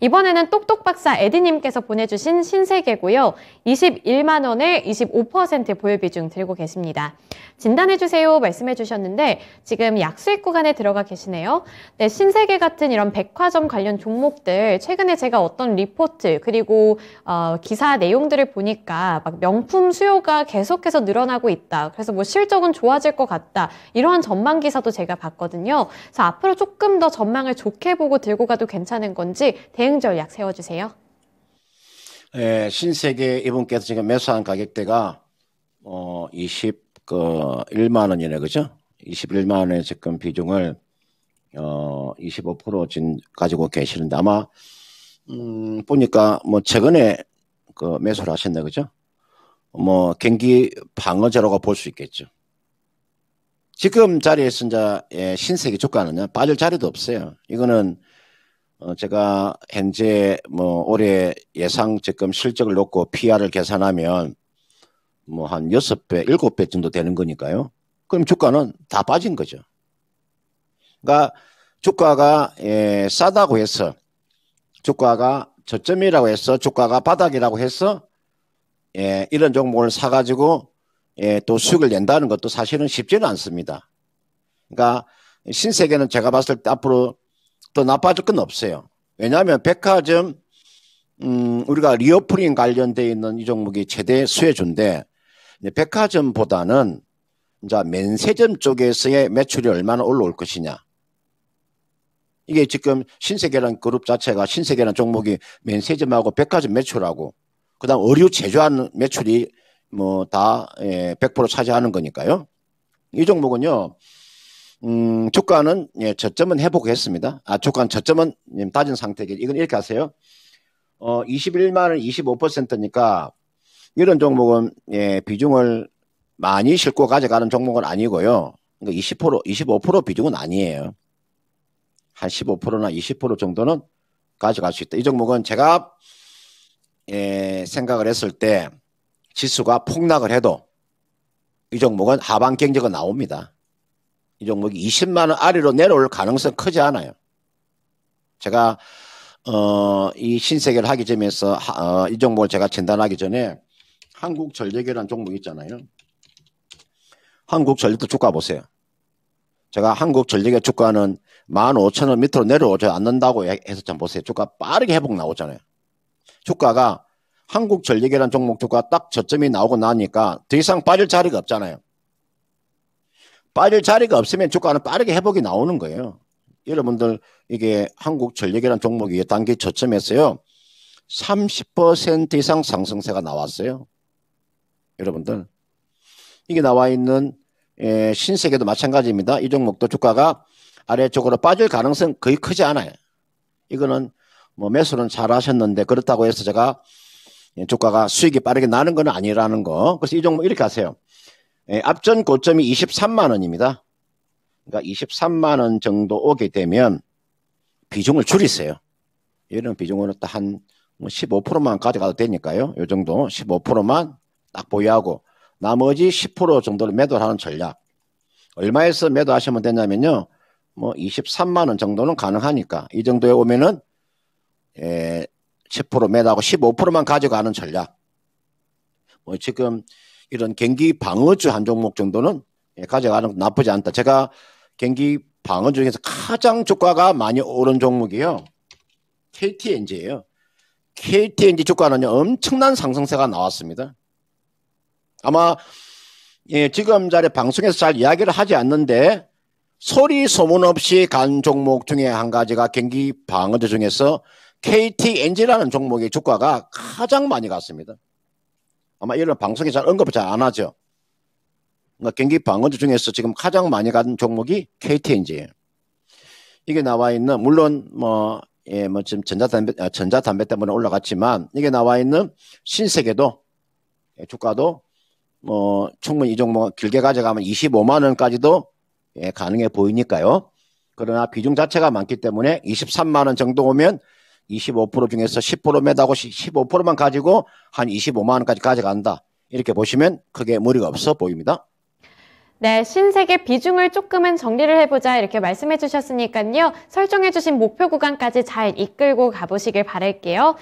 이번에는 똑똑박사 에디님께서 보내주신 신세계고요. 21만 원을 25% 보유 비중 들고 계십니다. 진단해주세요 말씀해 주셨는데 지금 약수익 구간에 들어가 계시네요. 네, 신세계 같은 이런 백화점 관련 종목들 최근에 제가 어떤 리포트 그리고 어, 기사 내용들을 보니까 막 명품 수요가 계속해서 늘어나고 있다. 그래서 뭐 실적은 좋아질 것 같다. 이러한 전망 기사도 제가 봤거든요. 그래서 앞으로 조금 더 전망을 좋게 보고 들고 가도 괜찮은 건지 대 대응 전약 세워주세요. 예, 신세계 이분께서 지금 매수한 가격대가 어 21만 그, 원이네 그죠? 21만 원의 지금 비중을 어 25% 진, 가지고 계시는데 아마 음, 보니까 뭐 최근에 그 매수를 하셨네 그죠? 뭐 경기 방어제라고 볼 수 있겠죠. 지금 자리에서 이제 예, 신세계 주가는요 빠질 자리도 없어요. 이거는 어, 제가 현재 뭐 올해 예상 적금 실적을 놓고 PR을 계산하면 뭐한6배7배 정도 되는 거니까요. 그럼 주가는 다 빠진 거죠. 그러니까 주가가 예, 싸다고 해서 주가가 저점이라고 해서 주가가 바닥이라고 해서 예, 이런 종목을 사가지고 예, 또 수익을 낸다는 것도 사실은 쉽지는 않습니다. 그러니까 신세계는 제가 봤을 때 앞으로 더 나빠질 건 없어요. 왜냐하면 백화점 음, 우리가 리어프링 관련되어 있는 이 종목이 최대 수혜주인데 백화점보다는 이제 면세점 쪽에서의 매출이 얼마나 올라올 것이냐. 이게 지금 신세계란 그룹 자체가 신세계란 종목이 면세점하고 백화점 매출하고 그다음 의류 제조하는 매출이 뭐 다 100% 예, 차지하는 거니까요. 이 종목은요. 음, 주가는 예, 저점은 회복했습니다. 아, 주가는 저점은 예, 다진 상태이기 이건 이렇게 하세요. 어, 21만 원 25%니까 이런 종목은 예, 비중을 많이 싣고 가져가는 종목은 아니고요. 그러니까 20% 25% 비중은 아니에요. 한 15%나 20% 정도는 가져갈 수 있다. 이 종목은 제가 예, 생각을 했을 때 지수가 폭락을 해도 이 종목은 하반 경제가 나옵니다. 이 종목이 20만 원 아래로 내려올 가능성 크지 않아요. 제가 어, 이 신세계를 하기 전에서 어, 이 종목을 제가 진단하기 전에 한국전력이라는 종목 있잖아요. 한국전력도 주가 보세요. 제가 한국전력의 주가는 15,000원 밑으로 내려오지 않는다고 해서 참 보세요. 주가 빠르게 회복 나오잖아요. 주가가 한국전력이라는 종목 주가 딱 저점이 나오고 나니까 더 이상 빠질 자리가 없잖아요. 빠질 자리가 없으면 주가는 빠르게 회복이 나오는 거예요. 여러분들 이게 한국 전력이라는 종목이 단기 저점에서요. 30% 이상 상승세가 나왔어요. 여러분들 이게 나와 있는 에, 예, 신세계도 마찬가지입니다. 이 종목도 주가가 아래쪽으로 빠질 가능성 거의 크지 않아요. 이거는 뭐 매수는 잘 하셨는데 그렇다고 해서 제가 예, 주가가 수익이 빠르게 나는 건 아니라는 거. 그래서 이 종목 이렇게 하세요. 예, 앞전 고점이 23만 원입니다. 그러니까 23만 원 정도 오게 되면 비중을 줄이세요. 이런 비중은 딱한 15%만 가져가도 되니까요. 요 정도 15%만 딱 보유하고 나머지 10% 정도를 매도하는 전략. 얼마에서 매도하시면 되냐면요. 뭐 23만 원 정도는 가능하니까 이 정도에 오면은 예, 10% 매도하고 15%만 가져가는 전략. 뭐 지금 이런 경기 방어주 한 종목 정도는 예, 가져가는 나쁘지 않다. 제가 경기 방어 중에서 가장 주가가 많이 오른 종목이요. KTNG예요. KTNG 주가는 엄청난 상승세가 나왔습니다. 아마 예, 지금 자리 방송에서 잘 이야기를 하지 않는데 소리 소문 없이 간 종목 중에 한 가지가 경기 방어제 중에서 KTNG라는 종목의 주가가 가장 많이 갔습니다. 아마 이런 방송에 잘 언급을 잘 안 하죠. 그러니까 경기 방어주 중에서 지금 가장 많이 간 종목이 KTNG. 이게 나와 있는, 물론 뭐, 예, 뭐 지금 전자담배, 아, 전자담배 때문에 올라갔지만 이게 나와 있는 신세계도 예, 주가도 뭐 충분히 이 종목 길게 가져가면 25만 원까지도 예, 가능해 보이니까요. 그러나 비중 자체가 많기 때문에 23만 원 정도 오면 25% 중에서 10% 매다고 15%만 가지고 한 25만 원까지 가져간다. 이렇게 보시면 크게 무리가 없어 보입니다. 네, 신세계 비중을 조금은 정리를 해보자 이렇게 말씀해 주셨으니까요. 설정해 주신 목표 구간까지 잘 이끌고 가보시길 바랄게요.